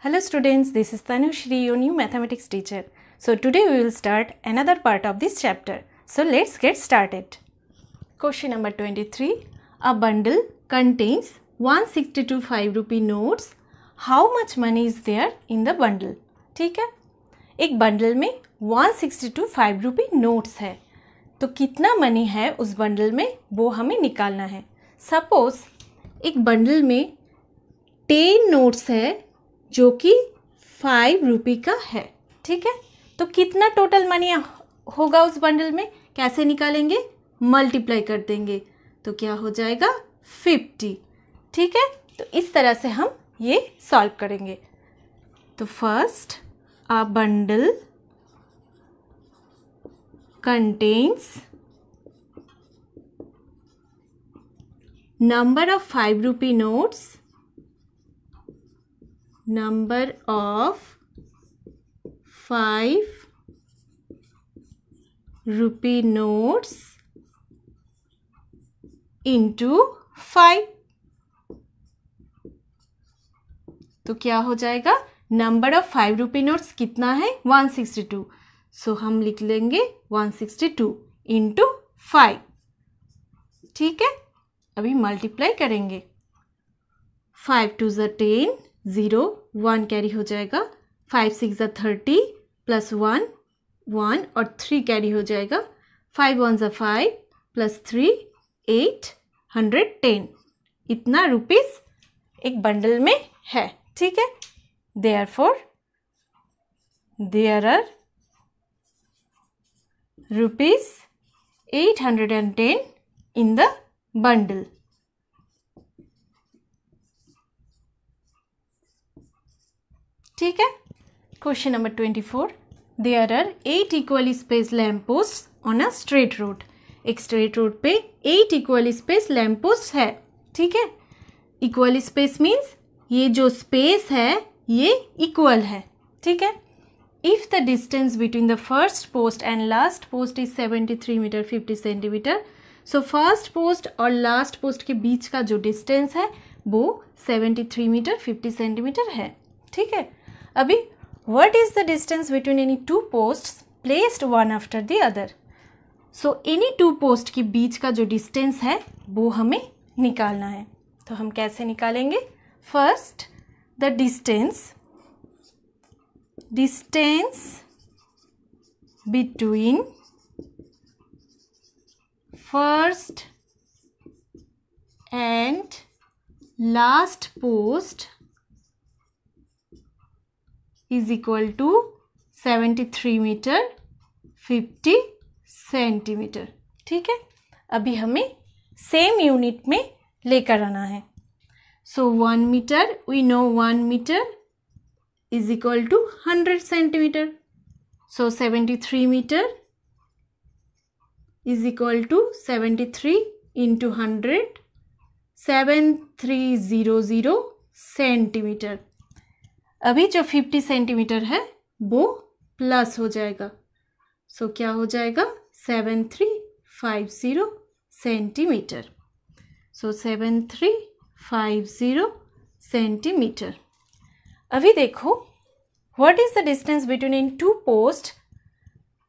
Hello students, this is Tanu Shri, your new mathematics teacher. So today we will start another part of this chapter. So let's get started. Question number 23. A bundle contains 162 5 rupee notes. How much money is there in the bundle? ठीक है एक बंडल में 162 5 रुपी notes है तो कितना money है उस बंडल में वो हमें निकालना है सपोज़ एक बंडल में टेन नोट्स है जो कि फाइव रुपी का है ठीक है तो कितना टोटल मनी होगा उस बंडल में कैसे निकालेंगे मल्टीप्लाई कर देंगे तो क्या हो जाएगा फिफ्टी ठीक है तो इस तरह से हम ये सॉल्व करेंगे तो first a bundle contains number of five rupee notes number of 5 rupee notes into 5 तो क्या हो जाएगा number of five rupee notes कितना है 162 सो so, हम लिख लेंगे 162 सिक्सटी टू इंटू फाइव ठीक है अभी मल्टीप्लाई करेंगे फाइव टू ज़ टेन ज़ीरो वन कैरी हो जाएगा फाइव सिक्स ज़ा थर्टी प्लस वन वन और थ्री कैरी हो जाएगा फाइव वन ज़ा five plus three eight hundred ten इतना रुपीज़ एक बंडल में है ठीक है they are four they are eight hundred and ten in the bundle ठीक है question number twenty four there are eight equally space lamp post on a straight road एक स्ट्रेट रोड पे eight equally space lamp post है ठीक है equally space means ये जो space है ये इक्वल है ठीक है if the distance between the first post and last post is seventy three metre fifty centimetre so first post और लास्ट पोस्ट के बीच का जो डिस्टेंस है वो seventy three metre fifty centimetre है ठीक है अभी what is the distance between any two post placed one after the other so any two post के बीच का जो डिस्टेंस है वो हमें निकालना है तो हम कैसे निकालेंगे first the distance distance between first and last post is equal to 73 metre 50 centimetre ठीक है अभी हमें सेम यूनिट में लेकर आना है so one metre we know one metre is equal to hundred centimetre so seventy three metre is equal to seventy three into hundred seven three zero zero centimetre अभी जो फिफ्टी सेंटीमीटर है वो plus हो जाएगा सो so, क्या हो जाएगा seven three five zero centimetre so seven three five zero centimetre अभी देखो what is the distance between in two post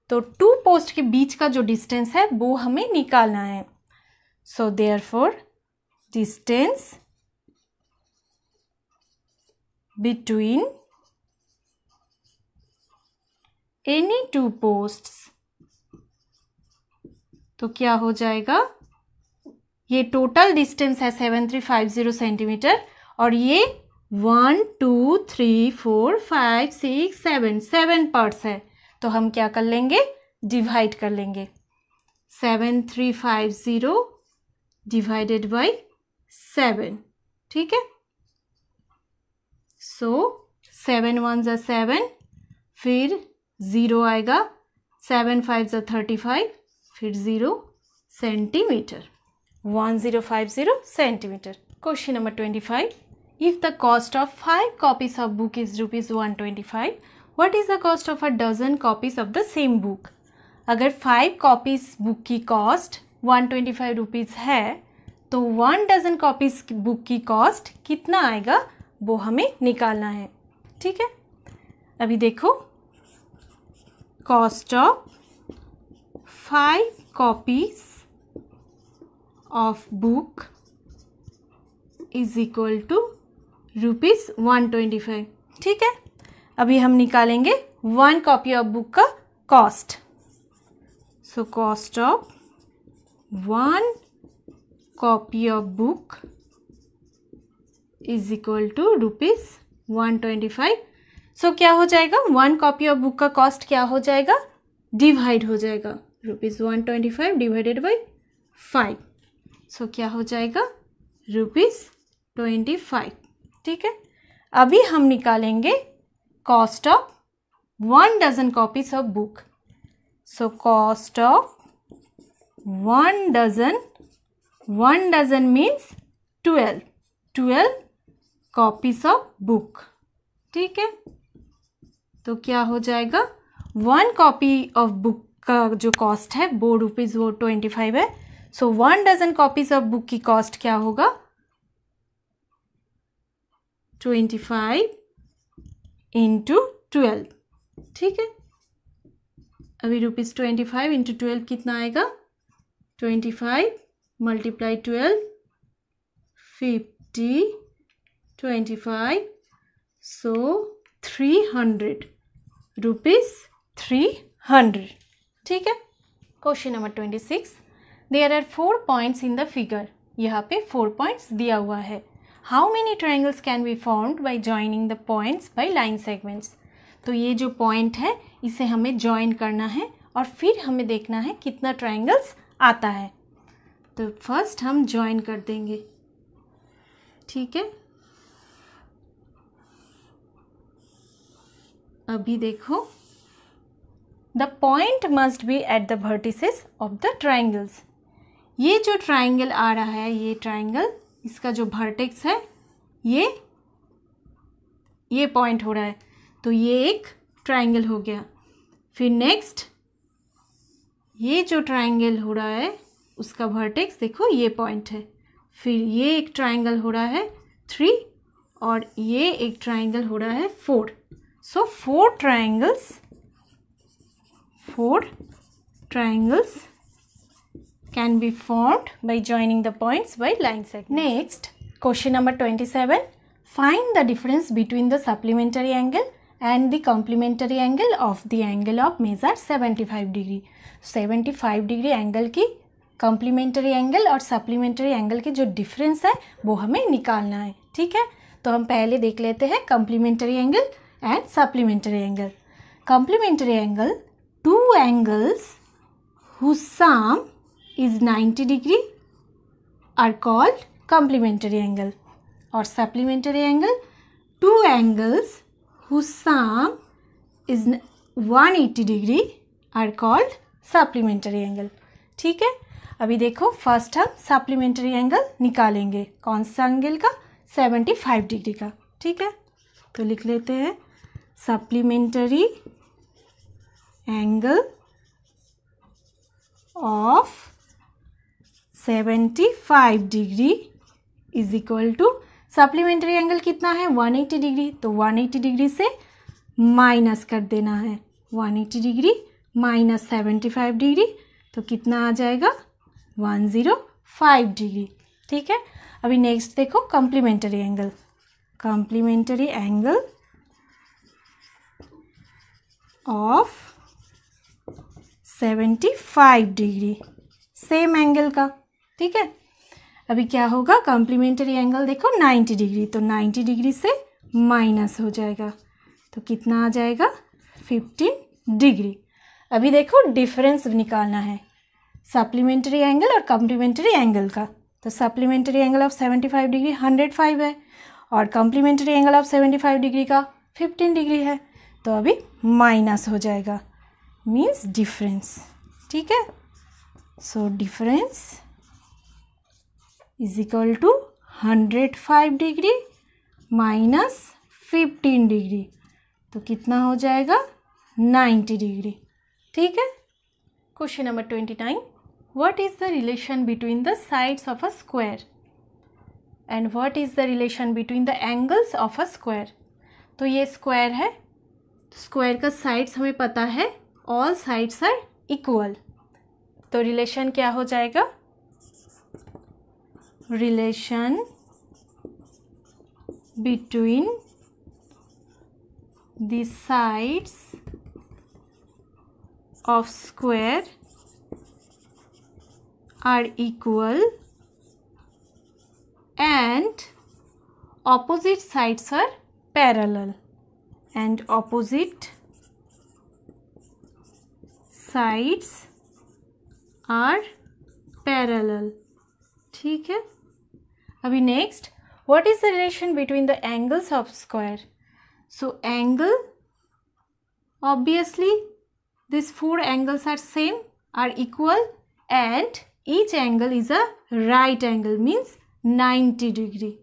तो टू पोस्ट के बीच का जो डिस्टेंस है वो हमें निकालना है so therefore distance between any two post तो क्या हो जाएगा ये टोटल डिस्टेंस है seven three five zero centimetre और ये one two three four five six seven seven parts है तो हम क्या कर लेंगे डिवाइड कर लेंगे seven three five zero divided by seven ठीक है सो सेवन वन ज सेवन फिर ज़ीरो आएगा सेवन फाइव ज थर्टी फाइव फिर zero centimetre one zero five zero centimetre question number twenty five if the cost of five copies of book is rupees one twenty five what is the cost of a dozen copies of the same book अगर five copies book की cost one twenty five rupees है तो one dozen copies book की cost कितना आएगा वो हमें निकालना है ठीक है अभी देखो cost of five copies of book is equal to rupees one twenty five ठीक है अभी हम निकालेंगे वन कॉपी ऑफ बुक का cost so cost of one copy of book is equal to rupees one twenty five so क्या हो जाएगा one copy of book का कॉस्ट क्या हो जाएगा डिवाइड हो जाएगा rupees one twenty five divided by five so क्या हो जाएगा रुपीज़ ट्वेंटी फाइव ठीक है अभी हम निकालेंगे cost of one dozen copies of book so cost of one dozen one dozen means twelve twelve copies of book ठीक है तो क्या हो जाएगा वन कॉपी ऑफ बुक का जो कॉस्ट है वो रुपीज़ वो ट्वेंटी फाइव है so one dozen copies of book की कॉस्ट क्या होगा ट्वेंटी फाइव इंटू ट्वेल्व ठीक है अभी rupees twenty five into twelve कितना आएगा twenty five multiply twelve fifty twenty five so three hundred rupees three hundred ठीक है question number twenty six there are four points in the figure यहाँ पे four points दिया हुआ है how many triangles can be formed by joining the points by line segments तो ये जो पॉइंट है इसे हमें ज्वाइन करना है और फिर हमें देखना है कितना ट्राइंगल्स आता है तो फर्स्ट हम ज्वाइन कर देंगे ठीक है अभी देखो the point must be at the vertices of the triangles ये जो ट्राइंगल आ रहा है ये ट्राइंगल इसका जो वर्टेक्स है ये ये पॉइंट हो रहा है तो ये एक ट्राइंगल हो गया फिर नेक्स्ट ये जो ट्राइंगल हो रहा है उसका वर्टेक्स देखो ये पॉइंट है फिर ये एक ट्राइंगल हो रहा है थ्री और ये एक ट्राइंगल हो रहा है four so four triangles four triangles can be formed by joining the points by line segment next question number 27 find the difference between the supplementary angle and the complementary angle of the angle of measure 75 degree 75 degree angle ki complementary angle और supplementary angle के जो difference है वो हमें निकालना है ठीक है तो हम पहले देख लेते हैं complementary angle and supplementary angle. Complementary angle, two angles whose sum is 90 degree are called complementary angle or supplementary angle. Two angles whose sum is 180 degree are called supplementary angle. ठीक है अभी देखो फर्स्ट हम supplementary angle निकालेंगे कौन सा angle का 75 degree का ठीक है तो लिख लेते हैं supplementary angle of 75 degree is equal to supplementary angle कितना है 180 डिग्री तो 180 डिग्री से माइनस कर देना है 180 डिग्री माइनस 75 डिग्री तो कितना आ जाएगा 105 डिग्री ठीक है अभी नेक्स्ट देखो complementary angle complementary angle of seventy five degree same angle का ठीक है अभी क्या होगा कॉम्प्लीमेंट्री एंगल देखो नाइन्टी डिग्री तो नाइन्टी डिग्री से माइनस हो जाएगा तो कितना आ जाएगा फिफ्टीन डिग्री अभी देखो डिफरेंस निकालना है सप्लीमेंट्री एंगल और कॉम्प्लीमेंट्री एंगल का तो supplementary angle of seventy five degree hundred five है और complementary angle of seventy five degree का फिफ्टीन डिग्री है तो अभी माइनस हो जाएगा मीन्स डिफरेंस ठीक है so difference is equal to hundred five degree minus fifteen degree तो कितना हो जाएगा नाइन्टी डिग्री ठीक है question number twenty nine what is the relation between the sides of a square and what is the relation between the angles of a square तो ये square है square का साइड्स हमें पता है ऑल साइड्स आर इक्वल तो relation क्या हो जाएगा relation between the sides of square are equal and opposite sides are parallel and opposite sides are parallel ठीक है अभी next what is the relation between the angles of square so angle obviously these four angles are same are equal and each angle is a right angle means 90 degree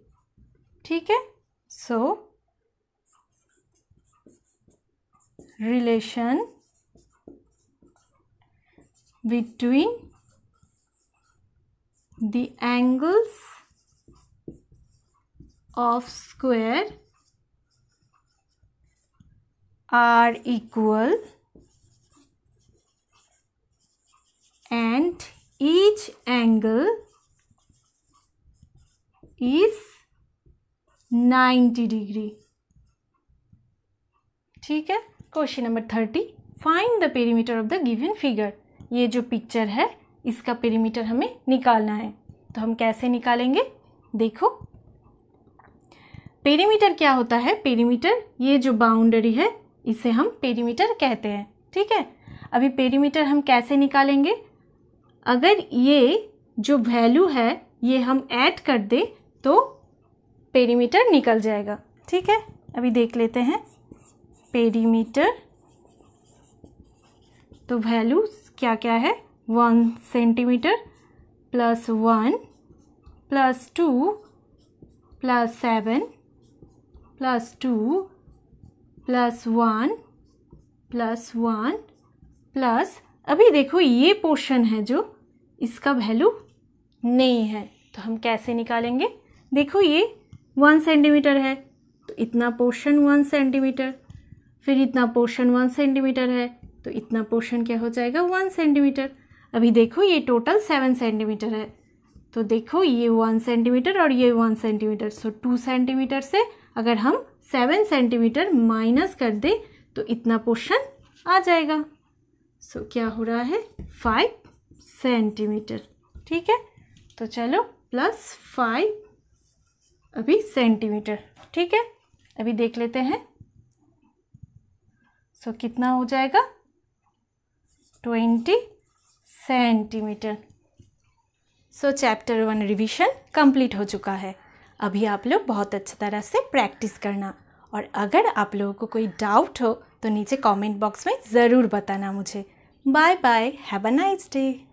ठीक है so relation between the angles of square are equal and each angle is 90 degree ठीक है question number thirty find the perimeter of the given figure ये जो picture है इसका perimeter हमें निकालना है तो हम कैसे निकालेंगे देखो पेरीमीटर क्या होता है पेरीमीटर ये जो बाउंड्री है इसे हम पेरीमीटर कहते हैं ठीक है अभी पेरीमीटर हम कैसे निकालेंगे अगर ये जो वैल्यू है ये हम ऐड कर दें तो पेरीमीटर निकल जाएगा ठीक है अभी देख लेते हैं पेरीमीटर तो वैल्यू क्या क्या है one centimetre plus one plus two plus seven plus two plus one plus one plus अभी देखो ये पोर्शन है जो इसका वैल्यू नहीं है तो हम कैसे निकालेंगे देखो ये वन सेंटीमीटर है तो इतना पोर्शन वन सेंटीमीटर फिर इतना पोर्शन वन सेंटीमीटर है तो इतना पोर्शन क्या हो जाएगा वन सेंटीमीटर अभी देखो ये टोटल सेवन सेंटीमीटर है तो देखो ये वन सेंटीमीटर और ये one centimetre so two centimetre से अगर हम सेवन सेंटीमीटर माइनस कर दें तो इतना पोर्शन आ जाएगा सो so, क्या हो रहा है फाइव सेंटीमीटर ठीक है तो चलो प्लस फाइव अभी सेंटीमीटर ठीक है अभी देख लेते हैं सो so, कितना हो जाएगा twenty centimetre so chapter one revision complete हो चुका है अभी आप लोग बहुत अच्छी तरह से प्रैक्टिस करना और अगर आप लोगों को कोई डाउट हो तो नीचे कमेंट बॉक्स में ज़रूर बताना मुझे bye bye have a nice day